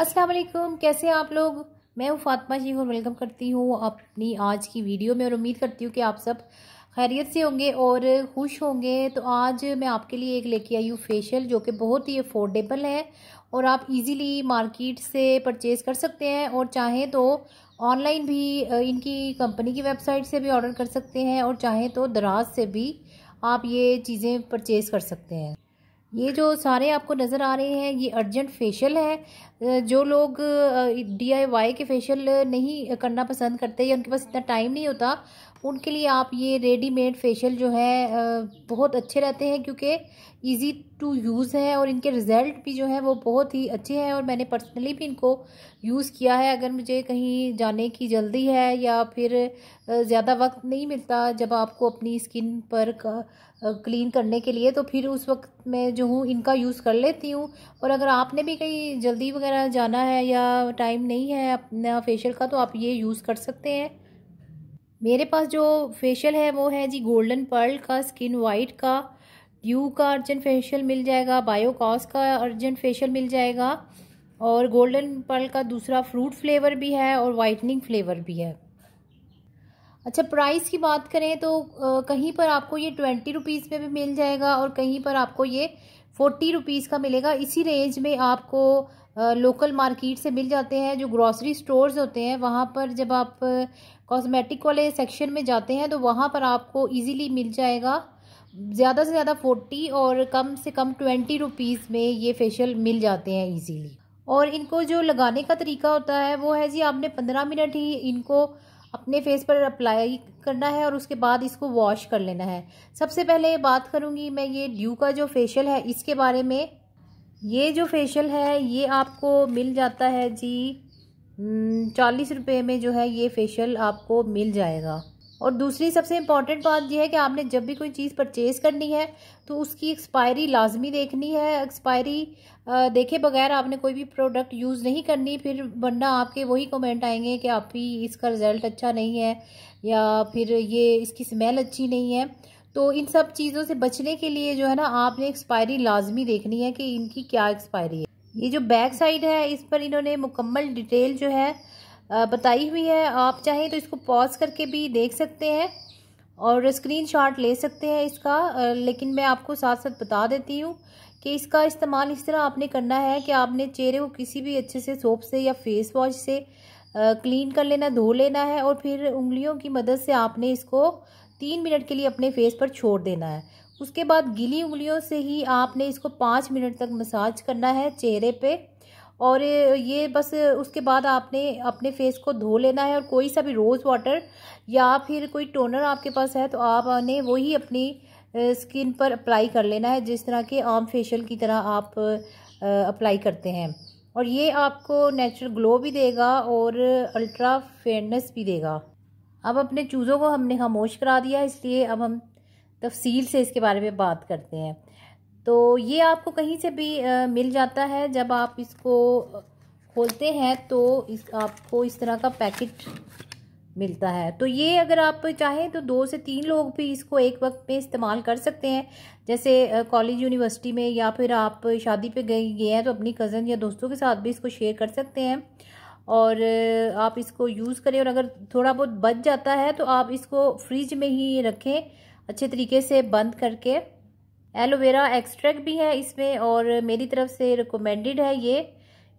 अस्सलाम वालेकुम कैसे आप लोग मैं हूँ फातिमा जी और वेलकम करती हूँ अपनी आज की वीडियो में और उम्मीद करती हूँ कि आप सब खैरियत से होंगे और खुश होंगे तो आज मैं आपके लिए एक लेके आई हूँ फेशियल जो कि बहुत ही अफोर्डेबल है और आप इजीली मार्केट से परचेज़ कर सकते हैं और चाहें तो ऑनलाइन भी इनकी कंपनी की वेबसाइट से भी ऑर्डर कर सकते हैं और चाहें तो दराज से भी आप ये चीज़ें परचेज़ कर सकते हैं ये जो सारे आपको नज़र आ रहे हैं ये अर्जेंट फेशियल है जो लोग डी के फेशियल नहीं करना पसंद करते या उनके पास इतना टाइम नहीं होता उनके लिए आप ये रेडीमेड फेशियल जो है बहुत अच्छे रहते हैं क्योंकि इजी टू यूज़ है और इनके रिज़ल्ट भी जो है वो बहुत ही अच्छे हैं और मैंने पर्सनली भी इनको यूज़ किया है अगर मुझे कहीं जाने की जल्दी है या फिर ज़्यादा वक्त नहीं मिलता जब आपको अपनी स्किन पर क्लीन करने के लिए तो फिर उस वक्त मैं जो हूँ इनका यूज़ कर लेती हूँ और अगर आपने भी कहीं जल्दी वगैरह जाना है या टाइम नहीं है अपना फेशियल का तो आप ये यूज़ कर सकते हैं मेरे पास जो फेशियल है वो है जी गोल्डन पर्ल का स्किन वाइट का ड्यू का अर्जेंट फेशियल मिल जाएगा बायोकॉस का अर्जेंट फेशियल मिल जाएगा और गोल्डन पर्ल का दूसरा फ्रूट फ्लेवर भी है और वाइटनिंग फ्लेवर भी है अच्छा प्राइस की बात करें तो कहीं पर आपको ये ट्वेंटी रुपीज़ में भी मिल जाएगा और कहीं पर आपको ये फोर्टी रुपीज़ का मिलेगा इसी रेंज में आपको लोकल मार्केट से मिल जाते हैं जो ग्रॉसरी स्टोर्स होते हैं वहाँ पर जब आप कॉस्मेटिक वाले सेक्शन में जाते हैं तो वहाँ पर आपको इजीली मिल जाएगा ज़्यादा से ज़्यादा फोर्टी और कम से कम ट्वेंटी रुपीज़ में ये फेशियल मिल जाते हैं इजीली और इनको जो लगाने का तरीका होता है वो है जी आपने पंद्रह मिनट ही इनको अपने फेस पर अप्लाई करना है और उसके बाद इसको वॉश कर लेना है सबसे पहले बात करूँगी मैं ये ड्यू का जो फेशियल है इसके बारे में ये जो फेशियल है ये आपको मिल जाता है जी हम्म, चालीस रुपये में जो है ये फेशियल आपको मिल जाएगा और दूसरी सबसे इम्पॉर्टेंट बात यह है कि आपने जब भी कोई चीज़ परचेज़ करनी है तो उसकी एक्सपायरी लाजमी देखनी है एक्सपायरी देखे बगैर आपने कोई भी प्रोडक्ट यूज़ नहीं करनी फिर वरना आपके वही कमेंट आएंगे कि आप ही इसका रिज़ल्ट अच्छा नहीं है या फिर ये इसकी स्मेल अच्छी नहीं है तो इन सब चीज़ों से बचने के लिए जो है ना आपने एक्सपायरी लाजमी देखनी है कि इनकी क्या एक्सपायरी है ये जो बैक साइड है इस पर इन्होंने मुकम्मल डिटेल जो है बताई हुई है आप चाहें तो इसको पॉज करके भी देख सकते हैं और स्क्रीनशॉट ले सकते हैं इसका लेकिन मैं आपको साथ साथ बता देती हूँ कि इसका इस्तेमाल इस तरह आपने करना है कि आपने चेहरे को किसी भी अच्छे से सोप से या फेस वॉश से क्लीन कर लेना धो लेना है और फिर उंगलियों की मदद से आपने इसको तीन मिनट के लिए अपने फेस पर छोड़ देना है उसके बाद गिली उंगलियों से ही आपने इसको पाँच मिनट तक मसाज करना है चेहरे पे और ये बस उसके बाद आपने अपने फेस को धो लेना है और कोई सा भी रोज़ वाटर या फिर कोई टोनर आपके पास है तो आपने वही अपनी स्किन पर अप्लाई कर लेना है जिस तरह के आम फेशियल की तरह आप अप्लाई करते हैं और ये आपको नेचुरल ग्लो भी देगा और अल्ट्रा फेयरनेस भी देगा अब अपने चूज़ों को हमने खामोश करा दिया इसलिए अब हम तफसील से इसके बारे में बात करते हैं तो ये आपको कहीं से भी आ, मिल जाता है जब आप इसको खोलते हैं तो इस आपको इस तरह का पैकेट मिलता है तो ये अगर आप चाहें तो दो से तीन लोग भी इसको एक वक्त में इस्तेमाल कर सकते हैं जैसे कॉलेज यूनिवर्सिटी में या फिर आप शादी पे गए गए हैं तो अपनी कज़न या दोस्तों के साथ भी इसको शेयर कर सकते हैं और आप इसको यूज़ करें और अगर थोड़ा बहुत बच जाता है तो आप इसको फ्रिज में ही रखें अच्छे तरीके से बंद करके एलोवेरा एक्सट्रैक्ट भी है इसमें और मेरी तरफ से रिकमेंडेड है ये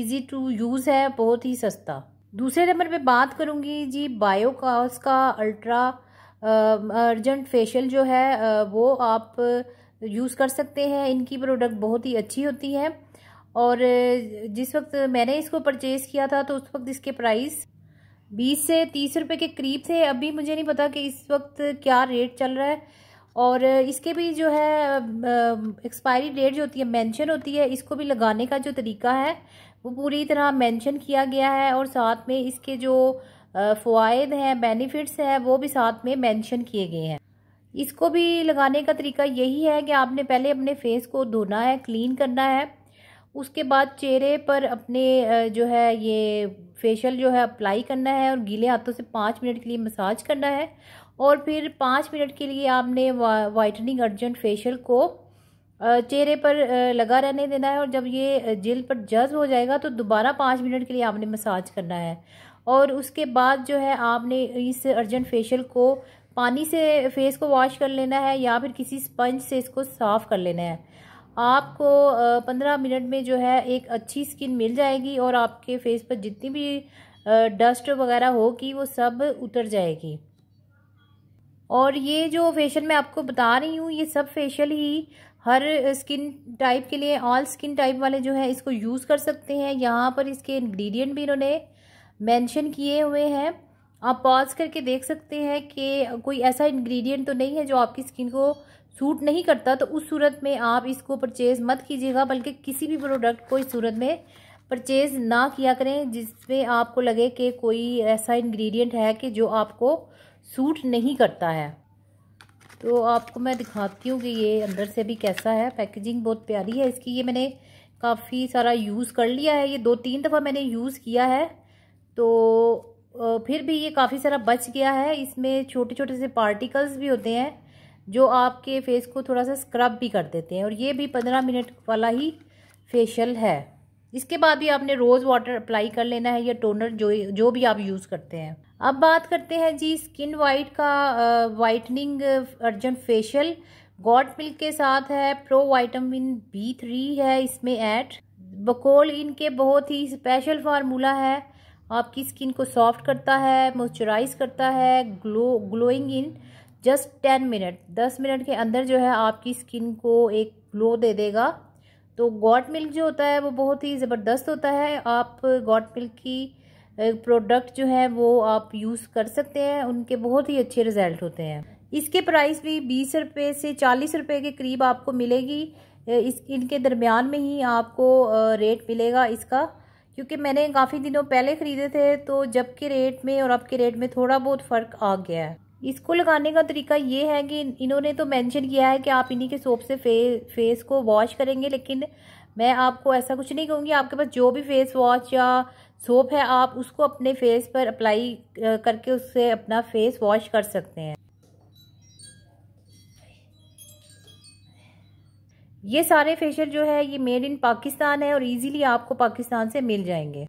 इजी टू यूज़ है बहुत ही सस्ता दूसरे नंबर पे बात करूँगी जी बायोकास का अल्ट्रा अर्जेंट फेशियल जो है वो आप यूज़ कर सकते हैं इनकी प्रोडक्ट बहुत ही अच्छी होती है और जिस वक्त मैंने इसको परचेज़ किया था तो उस वक्त इसके प्राइस बीस से तीस रुपए के करीब थे अभी मुझे नहीं पता कि इस वक्त क्या रेट चल रहा है और इसके भी जो है एक्सपायरी डेट जो होती है मेंशन होती है इसको भी लगाने का जो तरीका है वो पूरी तरह मेंशन किया गया है और साथ में इसके जो फ़वाद हैं बेनिफिट्स हैं वो भी साथ में मेंशन किए गए हैं इसको भी लगाने का तरीका यही है कि आपने पहले अपने फेस को धोना है क्लीन करना है उसके बाद चेहरे पर अपने जो है ये फेशियल जो है अप्लाई करना है और गीले हाथों से पाँच मिनट के लिए मसाज करना है और फिर पाँच मिनट के लिए आपने वाइटनिंग अर्जेंट फेशियल को चेहरे पर लगा रहने देना है और जब ये जेल पर जज हो जाएगा तो दोबारा पाँच मिनट के लिए आपने मसाज करना है और उसके बाद जो है आपने इस अर्जेंट फेशियल को पानी से फेस को वॉश कर लेना है या फिर किसी स्पंज से इसको साफ़ कर लेना है आपको पंद्रह मिनट में जो है एक अच्छी स्किन मिल जाएगी और आपके फेस पर जितनी भी डस्ट वगैरह होगी वो सब उतर जाएगी और ये जो फेशियल मैं आपको बता रही हूँ ये सब फेशियल ही हर स्किन टाइप के लिए ऑल स्किन टाइप वाले जो है इसको यूज़ कर सकते हैं यहाँ पर इसके इंग्रेडिएंट भी इन्होंने मेंशन किए हुए हैं आप पॉज करके देख सकते हैं कि कोई ऐसा इंग्रेडिएंट तो नहीं है जो आपकी स्किन को सूट नहीं करता तो उस सूरत में आप इसको परचेज़ मत कीजिएगा बल्कि किसी भी प्रोडक्ट को इस सूरत में परचेज़ ना किया करें जिसमें आपको लगे कि कोई ऐसा इंग्रेडिएंट है कि जो आपको सूट नहीं करता है तो आपको मैं दिखाती हूँ कि ये अंदर से भी कैसा है पैकेजिंग बहुत प्यारी है इसकी ये मैंने काफ़ी सारा यूज़ कर लिया है ये दो तीन दफ़ा मैंने यूज़ किया है तो फिर भी ये काफ़ी सारा बच गया है इसमें छोटे छोटे से पार्टिकल्स भी होते हैं जो आपके फेस को थोड़ा सा स्क्रब भी कर देते हैं और ये भी पंद्रह मिनट वाला ही फेशियल है इसके बाद भी आपने रोज़ वाटर अप्लाई कर लेना है या टोनर जो जो भी आप यूज़ करते हैं अब बात करते हैं जी स्किन वाइट का whitening urgent facial goat milk के साथ है प्रो वाइटामिन बी थ्री है इसमें ऐड बकोल इनके बहुत ही स्पेशल फार्मूला है आपकी स्किन को सॉफ्ट करता है मॉइस्चराइज करता है glow glowing in just ten minute दस मिनट के अंदर जो है आपकी स्किन को एक ग्लो दे देगा तो गॉट मिल्क जो होता है वो बहुत ही ज़बरदस्त होता है आप गॉट मिल्क की प्रोडक्ट जो है वो आप यूज़ कर सकते हैं उनके बहुत ही अच्छे रिजल्ट होते हैं इसके प्राइस भी बीस रुपये से चालीस रुपये के करीब आपको मिलेगी इस इनके दरमियान में ही आपको रेट मिलेगा इसका क्योंकि मैंने काफ़ी दिनों पहले ख़रीदे थे तो जब के रेट में और अब के रेट में थोड़ा बहुत फ़र्क आ गया है इसको लगाने का तरीका ये है कि इन्होंने तो मेंशन किया है कि आप इन्हीं के सोप से फे, फेस को वॉश करेंगे लेकिन मैं आपको ऐसा कुछ नहीं कहूँगी आपके पास जो भी फेस वॉश या सोप है आप उसको अपने फेस पर अप्लाई करके उससे अपना फेस वॉश कर सकते हैं ये सारे फेशियल जो है ये मेड इन पाकिस्तान है और इजीली आपको पाकिस्तान से मिल जाएंगे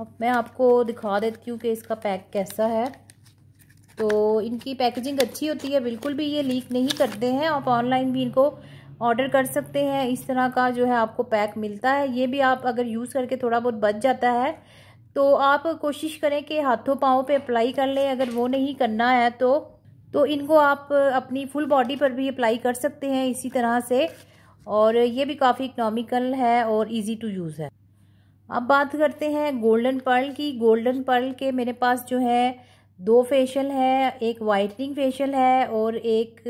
अब मैं आपको दिखा देती हूँ कि इसका पैक कैसा है तो इनकी पैकेजिंग अच्छी होती है बिल्कुल भी ये लीक नहीं करते हैं आप ऑनलाइन भी इनको ऑर्डर कर सकते हैं इस तरह का जो है आपको पैक मिलता है ये भी आप अगर यूज़ करके थोड़ा बहुत बच जाता है तो आप कोशिश करें कि हाथों पाँव पे अप्लाई कर लें अगर वो नहीं करना है तो तो इनको आप अपनी फुल बॉडी पर भी अप्लाई कर सकते हैं इसी तरह से और ये भी काफ़ी इकनॉमिकल है और इजी टू यूज़ है अब बात करते हैं गोल्डन पर्ल की गोल्डन पर्ल के मेरे पास जो है दो फेशियल है एक वाइटनिंग फेशियल है और एक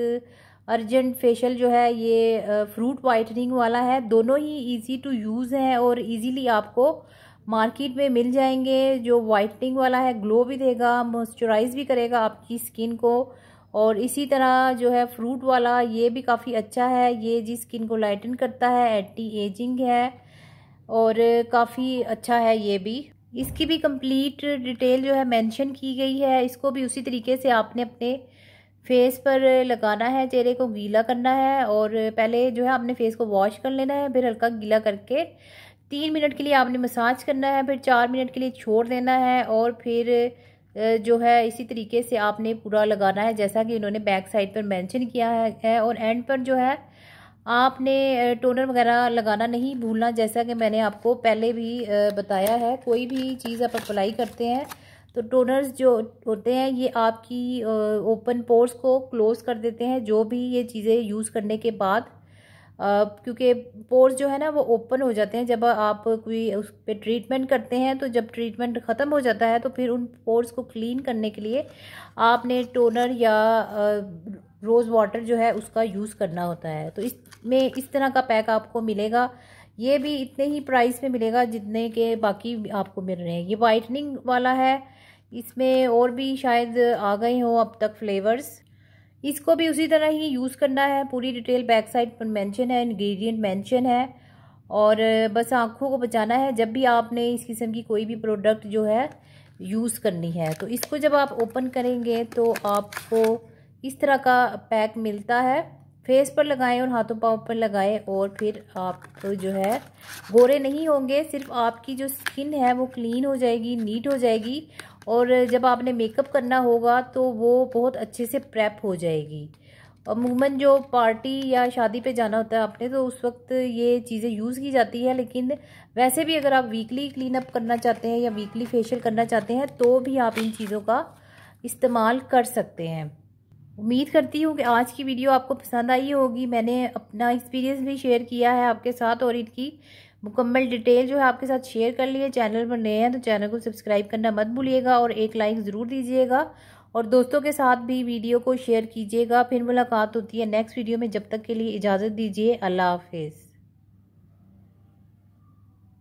अर्जेंट uh, फेशियल जो है ये फ्रूट uh, वाइटनिंग वाला है दोनों ही इजी टू यूज़ हैं और इजीली आपको मार्केट में मिल जाएंगे जो वाइटनिंग वाला है ग्लो भी देगा मॉइस्चराइज भी करेगा आपकी स्किन को और इसी तरह जो है फ्रूट वाला ये भी काफ़ी अच्छा है ये जी स्किन को लाइटन करता है एंटी एजिंग है और काफ़ी अच्छा है ये भी इसकी भी कंप्लीट डिटेल जो है मेंशन की गई है इसको भी उसी तरीके से आपने अपने फेस पर लगाना है चेहरे को गीला करना है और पहले जो है आपने फेस को वॉश कर लेना है फिर हल्का गीला करके तीन मिनट के लिए आपने मसाज करना है फिर चार मिनट के लिए छोड़ देना है और फिर जो है इसी तरीके से आपने पूरा लगाना है जैसा कि इन्होंने बैक साइड पर मेंशन किया है और एंड पर जो है आपने टोनर वगैरह लगाना नहीं भूलना जैसा कि मैंने आपको पहले भी बताया है कोई भी चीज़ आप अप्लाई करते हैं तो टोनर्स जो होते हैं ये आपकी ओपन पोर्स को क्लोज़ कर देते हैं जो भी ये चीज़ें यूज़ करने के बाद क्योंकि पोर्स जो है ना वो ओपन हो जाते हैं जब आप कोई उस पर ट्रीटमेंट करते हैं तो जब ट्रीटमेंट ख़त्म हो जाता है तो फिर उन पोर्स को क्लीन करने के लिए आपने टोनर या रोज़ वाटर जो है उसका यूज़ करना होता है तो इसमें इस तरह का पैक आपको मिलेगा ये भी इतने ही प्राइस में मिलेगा जितने के बाकी आपको मिल रहे हैं ये वाइटनिंग वाला है इसमें और भी शायद आ गए हों अब तक फ्लेवर्स इसको भी उसी तरह ही यूज़ करना है पूरी डिटेल बैक साइड पर मेंशन है इंग्रेडिएंट मेंशन है और बस आँखों को बचाना है जब भी आपने इस किस्म की कोई भी प्रोडक्ट जो है यूज़ करनी है तो इसको जब आप ओपन करेंगे तो आपको इस तरह का पैक मिलता है फेस पर लगाएं और हाथों पाँव पर लगाएं और फिर आप तो जो है गोरे नहीं होंगे सिर्फ आपकी जो स्किन है वो क्लीन हो जाएगी नीट हो जाएगी और जब आपने मेकअप करना होगा तो वो बहुत अच्छे से प्रेप हो जाएगी अमूमन जो पार्टी या शादी पे जाना होता है आपने तो उस वक्त ये चीज़ें यूज़ की जाती है लेकिन वैसे भी अगर आप वीकली क्लीन अप करना चाहते हैं या वीकली फेशियल करना चाहते हैं तो भी आप इन चीज़ों का इस्तेमाल कर सकते हैं उम्मीद करती हूँ कि आज की वीडियो आपको पसंद आई होगी मैंने अपना एक्सपीरियंस भी शेयर किया है आपके साथ और इनकी मुकम्मल डिटेल जो है आपके साथ शेयर कर लिए चैनल पर नए हैं तो चैनल को सब्सक्राइब करना मत भूलिएगा और एक लाइक ज़रूर दीजिएगा और दोस्तों के साथ भी वीडियो को शेयर कीजिएगा फिर मुलाकात होती है नेक्स्ट वीडियो में जब तक के लिए इजाज़त दीजिए अल्लाह हाफिज़